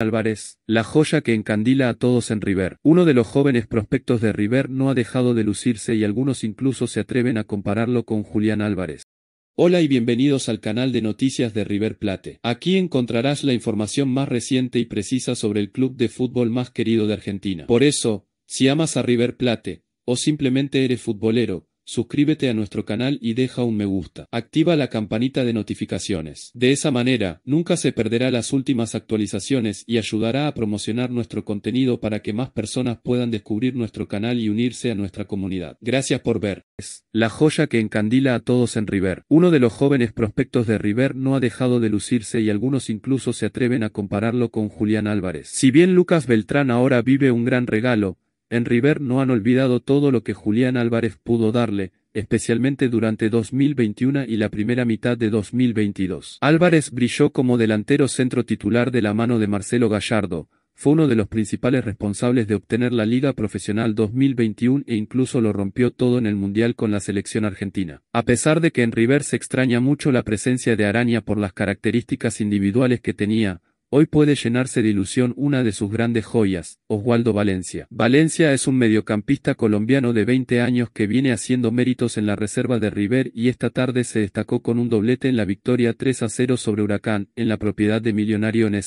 Álvarez, la joya que encandila a todos en River. Uno de los jóvenes prospectos de River no ha dejado de lucirse y algunos incluso se atreven a compararlo con Julián Álvarez. Hola y bienvenidos al canal de noticias de River Plate. Aquí encontrarás la información más reciente y precisa sobre el club de fútbol más querido de Argentina. Por eso, si amas a River Plate, o simplemente eres futbolero, suscríbete a nuestro canal y deja un me gusta. Activa la campanita de notificaciones. De esa manera, nunca se perderá las últimas actualizaciones y ayudará a promocionar nuestro contenido para que más personas puedan descubrir nuestro canal y unirse a nuestra comunidad. Gracias por ver. Es la joya que encandila a todos en River. Uno de los jóvenes prospectos de River no ha dejado de lucirse y algunos incluso se atreven a compararlo con Julián Álvarez. Si bien Lucas Beltrán ahora vive un gran regalo, en River no han olvidado todo lo que Julián Álvarez pudo darle, especialmente durante 2021 y la primera mitad de 2022. Álvarez brilló como delantero centro titular de la mano de Marcelo Gallardo, fue uno de los principales responsables de obtener la Liga Profesional 2021 e incluso lo rompió todo en el Mundial con la selección argentina. A pesar de que en River se extraña mucho la presencia de Araña por las características individuales que tenía, Hoy puede llenarse de ilusión una de sus grandes joyas, Oswaldo Valencia. Valencia es un mediocampista colombiano de 20 años que viene haciendo méritos en la reserva de River y esta tarde se destacó con un doblete en la victoria 3 a 0 sobre Huracán, en la propiedad de Millonario en